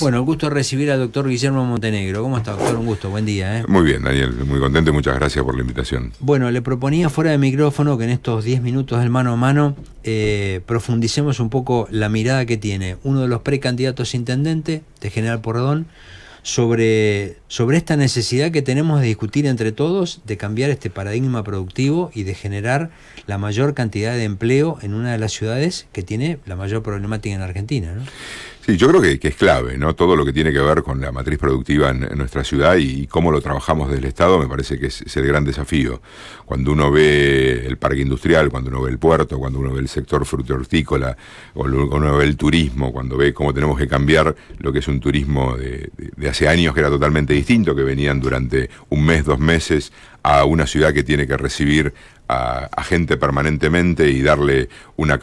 Bueno, el gusto recibir al doctor Guillermo Montenegro. ¿Cómo está, doctor? Un gusto, buen día. ¿eh? Muy bien, Daniel, muy contento y muchas gracias por la invitación. Bueno, le proponía fuera de micrófono que en estos 10 minutos del mano a mano eh, profundicemos un poco la mirada que tiene uno de los precandidatos intendente de General Porredón sobre, sobre esta necesidad que tenemos de discutir entre todos, de cambiar este paradigma productivo y de generar la mayor cantidad de empleo en una de las ciudades que tiene la mayor problemática en Argentina. ¿no? Sí, yo creo que, es clave, ¿no? Todo lo que tiene que ver con la matriz productiva en, nuestra ciudad y, cómo lo trabajamos desde el Estado me parece que es, el gran desafío. Cuando uno ve el parque industrial, cuando uno ve el puerto, cuando uno ve el sector hortícola, cuando uno ve el turismo, cuando ve cómo tenemos que cambiar lo que es un turismo de hace años que era totalmente distinto, que venían durante un mes, dos meses a una ciudad que tiene que recibir a, gente permanentemente y darle una,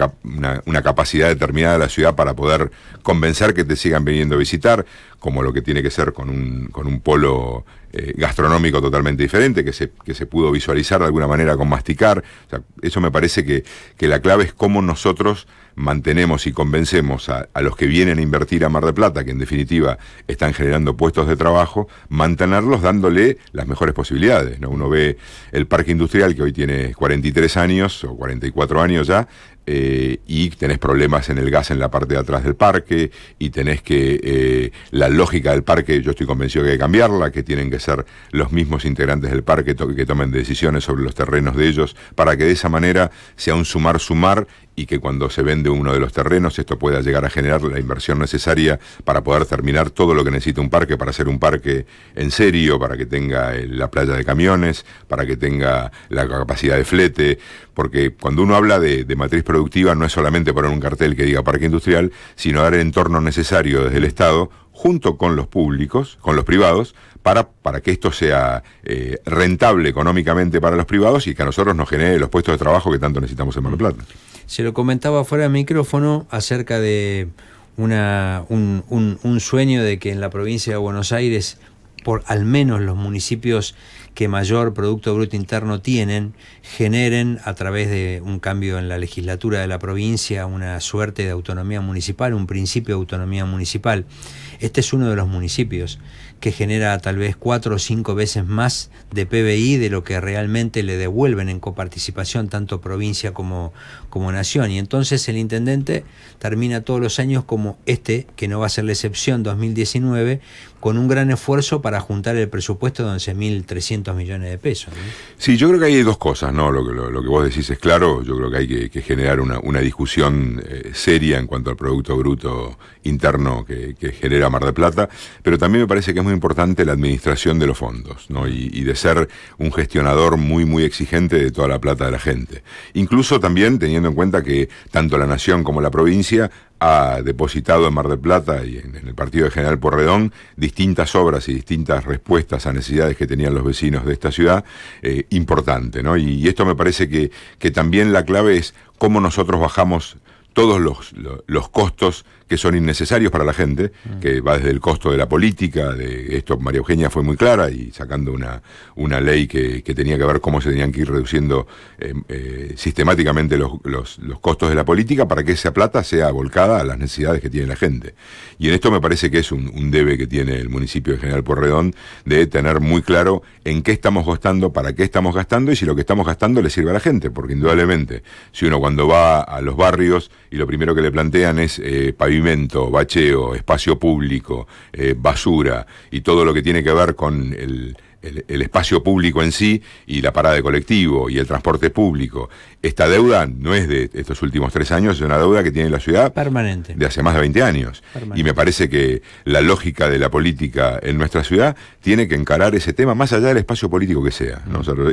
una, capacidad determinada a la ciudad para poder convencer que te sigan viniendo a visitar, como lo que tiene que ser con un, con un polo eh, gastronómico totalmente diferente, que se, que se pudo visualizar de alguna manera con masticar. eso me parece que, la clave es cómo nosotros mantenemos y convencemos a, los que vienen a invertir a Mar de Plata, que en definitiva están generando puestos de trabajo, mantenerlos dándole las mejores posibilidades. ¿no? Uno ve el parque industrial que hoy tiene 43 años o 44 años ya, eh, y tenés problemas en el gas en la parte de atrás del parque y tenés que eh, la lógica del parque, yo estoy convencido que hay que cambiarla, que tienen que ser los mismos integrantes del parque que tomen decisiones sobre los terrenos de ellos para que de esa manera sea un sumar sumar y que cuando se vende uno de los terrenos esto pueda llegar a generar la inversión necesaria para poder terminar todo lo que necesita un parque, para hacer un parque en serio, para que tenga eh, la playa de camiones, para que tenga la capacidad de flete, porque cuando uno habla de, de matriz productiva no es solamente poner un cartel que diga parque industrial, sino dar el entorno necesario desde el Estado junto con los públicos, con los privados, para, para que esto sea eh, rentable económicamente para los privados y que a nosotros nos genere los puestos de trabajo que tanto necesitamos en Mar Plata. Se lo comentaba fuera de micrófono acerca de una, un sueño de que en la provincia de Buenos Aires por al menos los municipios que mayor Producto Bruto Interno tienen, generen a través de un cambio en la legislatura de la provincia una suerte de autonomía municipal, un principio de autonomía municipal. Este es uno de los municipios que genera tal vez cuatro o cinco veces más de PBI de lo que realmente le devuelven en coparticipación tanto provincia como, como nación. Y entonces el intendente termina todos los años como este, que no va a ser la excepción 2019, con un gran esfuerzo para juntar el presupuesto de 11.300 millones de pesos. Sí, yo creo que hay dos cosas, ¿no? Lo, que vos decís es claro, yo creo que hay que, generar una, discusión eh, seria en cuanto al Producto Bruto interno que, genera Mar del Plata, pero también me parece que es muy importante la administración de los fondos, ¿no? Y, y de ser un gestionador muy, muy exigente de toda la plata de la gente. Incluso también teniendo en cuenta que tanto la nación como la provincia ha depositado en Mar del Plata y en, el partido de General Porredón distintas obras y distintas respuestas a necesidades que tenían los vecinos de esta ciudad, eh, importante, ¿no? Y, esto me parece que, que también la clave es cómo nosotros bajamos todos los, costos que son innecesarios para la gente, mm. que va desde el costo de la política, de esto María Eugenia fue muy clara y sacando una, una ley que, tenía que ver cómo se tenían que ir reduciendo eh, eh, sistemáticamente los, costos de la política para que esa plata sea volcada a las necesidades que tiene la gente. Y en esto me parece que es un, un debe que tiene el municipio de General Porredón de tener muy claro en qué estamos gastando, para qué estamos gastando y si lo que estamos gastando le sirve a la gente, porque indudablemente si uno cuando va a los barrios, y lo primero que le plantean es eh, pavimento, bacheo, espacio público, eh, basura y todo lo que tiene que ver con el, el, espacio público en sí y la parada de colectivo y el transporte público. Esta deuda no es de estos últimos tres años, es una deuda que tiene la ciudad permanente de hace más de 20 años. Y me parece que la lógica de la política en nuestra ciudad tiene que encarar ese tema más allá del espacio político que mm. sea.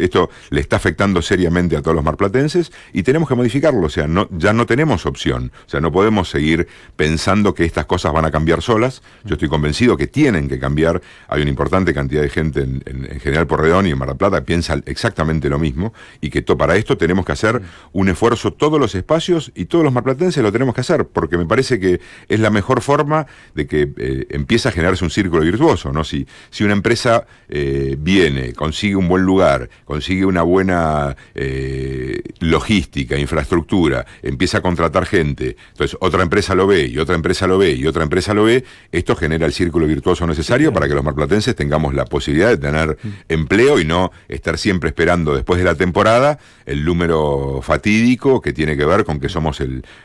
esto le está afectando seriamente a todos los marplatenses y tenemos que modificarlo. O sea, no, ya no tenemos opción. O sea, no podemos seguir pensando que estas cosas van a cambiar solas. Yo mm. estoy convencido que tienen que cambiar. Hay una importante cantidad de gente en en, General Porredón y en Mar del Plata piensan exactamente lo mismo y que para esto tenemos que hacer un esfuerzo todos los espacios y todos los marplatenses lo tenemos que hacer, porque me parece que es la mejor forma de que eh, empiece a generarse un círculo virtuoso, ¿no? Si, si una empresa eh, viene, consigue un buen lugar, consigue una buena eh, logística, infraestructura, empieza a contratar gente, entonces otra empresa lo ve y otra empresa lo ve y otra empresa lo ve, esto genera el círculo virtuoso necesario para que los marplatenses tengamos la posibilidad de tener empleo y no estar siempre esperando después de la temporada el número fatídico que tiene que ver con que somos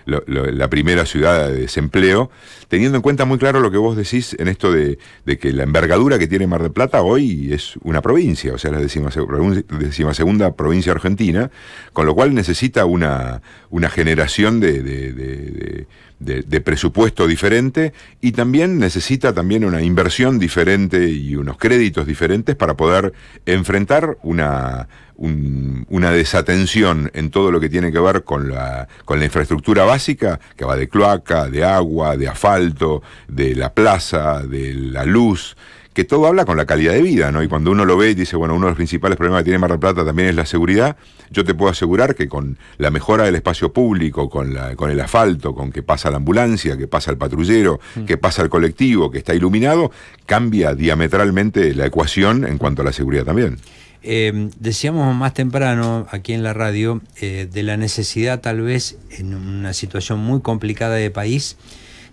la primera ciudad de desempleo, teniendo en cuenta muy claro lo que vos decís en esto de, que la envergadura que tiene Mar del Plata hoy es una provincia, o sea, la decimosegunda provincia argentina, con lo cual necesita una, una generación de de, presupuesto diferente y también necesita también una inversión diferente y unos créditos diferentes para poder enfrentar una, desatención en todo lo que tiene que ver con la, con la infraestructura básica, que va de cloaca, de agua, de asfalto, de la plaza, de la luz, que todo habla con la calidad de vida, ¿no? Y cuando uno lo ve y dice, bueno, uno de los principales problemas que tiene Mar del Plata también es la seguridad, yo te puedo asegurar que con la mejora del espacio público, con, la, con el asfalto, con que pasa la ambulancia, que pasa el patrullero, mm. que pasa el colectivo, que está iluminado, cambia diametralmente la ecuación en cuanto a la seguridad también. Eh, decíamos más temprano aquí en la radio eh, de la necesidad tal vez en una situación muy complicada de país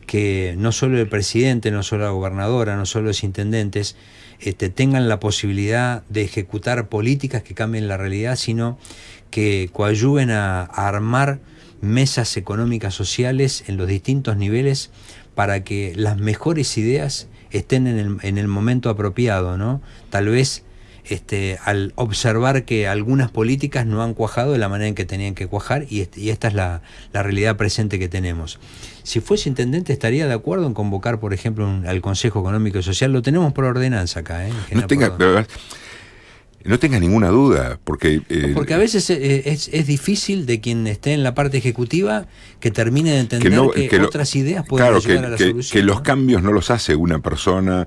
que no solo el presidente, no solo la gobernadora, no solo los intendentes este, tengan la posibilidad de ejecutar políticas que cambien la realidad, sino que coayuven a, armar mesas económicas sociales en los distintos niveles para que las mejores ideas estén en el, en el momento apropiado, ¿no? Tal vez este, al observar que algunas políticas no han cuajado de la manera en que tenían que cuajar y, esta es la, realidad presente que tenemos. Si fuese intendente estaría de acuerdo en convocar, por ejemplo, al Consejo Económico y Social, lo tenemos por ordenanza acá. ¿eh? No, tenga, tengas ninguna duda, porque... Eh, porque a veces eh, es, difícil de quien esté en la parte ejecutiva que termine de entender que, otras ideas pueden que, a la solución. Que los cambios no los hace una persona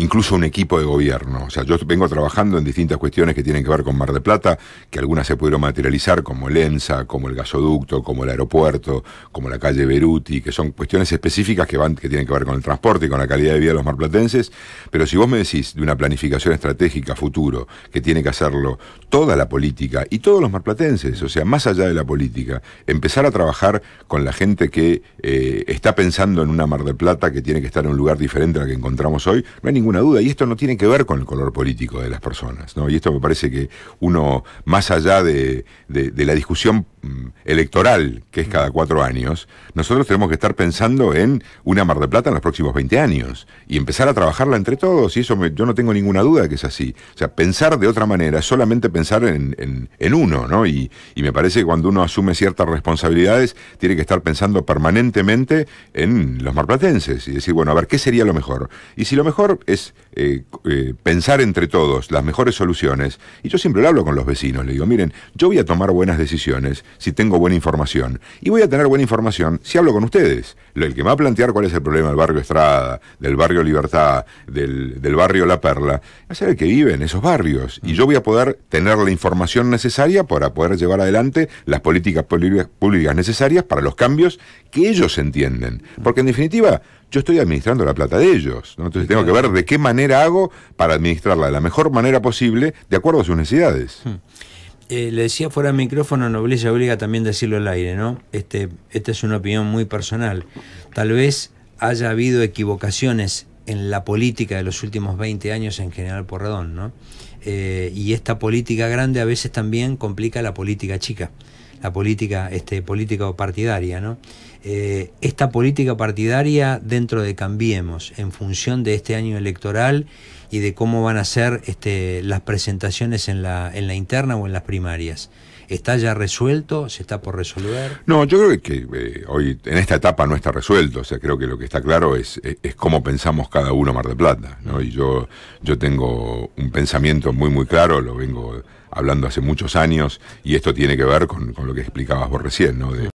incluso un equipo de gobierno. O sea, yo vengo trabajando en distintas cuestiones que tienen que ver con Mar de Plata, que algunas se pudieron materializar, como el ENSA, como el gasoducto, como el aeropuerto, como la calle Beruti, que son cuestiones específicas que, van, que tienen que ver con el transporte y con la calidad de vida de los marplatenses. Pero si vos me decís de una planificación estratégica futuro, que tiene que hacerlo toda la política y todos los marplatenses, o sea, más allá de la política, empezar a trabajar con la gente que eh, está pensando en una Mar de Plata que tiene que estar en un lugar diferente al que encontramos hoy, no hay ningún una duda, y esto no tiene que ver con el color político de las personas, ¿no? Y esto me parece que uno, más allá de, la discusión mm, electoral, que es cada cuatro años, nosotros tenemos que estar pensando en una Mar de Plata en los próximos 20 años y empezar a trabajarla entre todos, y eso yo no tengo ninguna duda que es así. O sea, pensar de otra manera, solamente pensar en, uno, ¿no? Y, y me parece que cuando uno asume ciertas responsabilidades, tiene que estar pensando permanentemente en los marplatenses y decir, bueno, a ver, ¿qué sería lo mejor? Y si lo mejor es eh, eh, pensar entre todos las mejores soluciones. Y yo siempre lo hablo con los vecinos, le digo, miren, yo voy a tomar buenas decisiones si tengo buena información. Y voy a tener buena información si hablo con ustedes. El que me va a plantear cuál es el problema del barrio Estrada, del barrio Libertad, del, del barrio La Perla, ser el que vive en esos barrios. Y yo voy a poder tener la información necesaria para poder llevar adelante las políticas públicas necesarias para los cambios que ellos entienden. Porque en definitiva, yo estoy administrando la plata de ellos. Entonces tengo que ver de qué manera hago para administrarla de la mejor manera posible, de acuerdo a sus necesidades. Hmm. Eh, le decía fuera del micrófono, nobleza obliga también decirlo al aire, ¿no? Este, esta es una opinión muy personal. Tal vez haya habido equivocaciones en la política de los últimos 20 años en general Porredón, ¿no? Eh, y esta política grande a veces también complica la política chica, la política este, política partidaria, ¿no? Eh, esta política partidaria dentro de Cambiemos, en función de este año electoral y de cómo van a ser este, las presentaciones en la interna o en las primarias. ¿Está ya resuelto? ¿Se está por resolver? No, yo creo que eh, hoy en esta etapa no está resuelto. O sea, creo que lo que está claro es, eh, es, cómo pensamos cada uno Mar de Plata. ¿no? Y yo, yo tengo un pensamiento muy, muy claro, lo vengo hablando hace muchos años, y esto tiene que ver con, lo que explicabas vos recién, ¿no? De,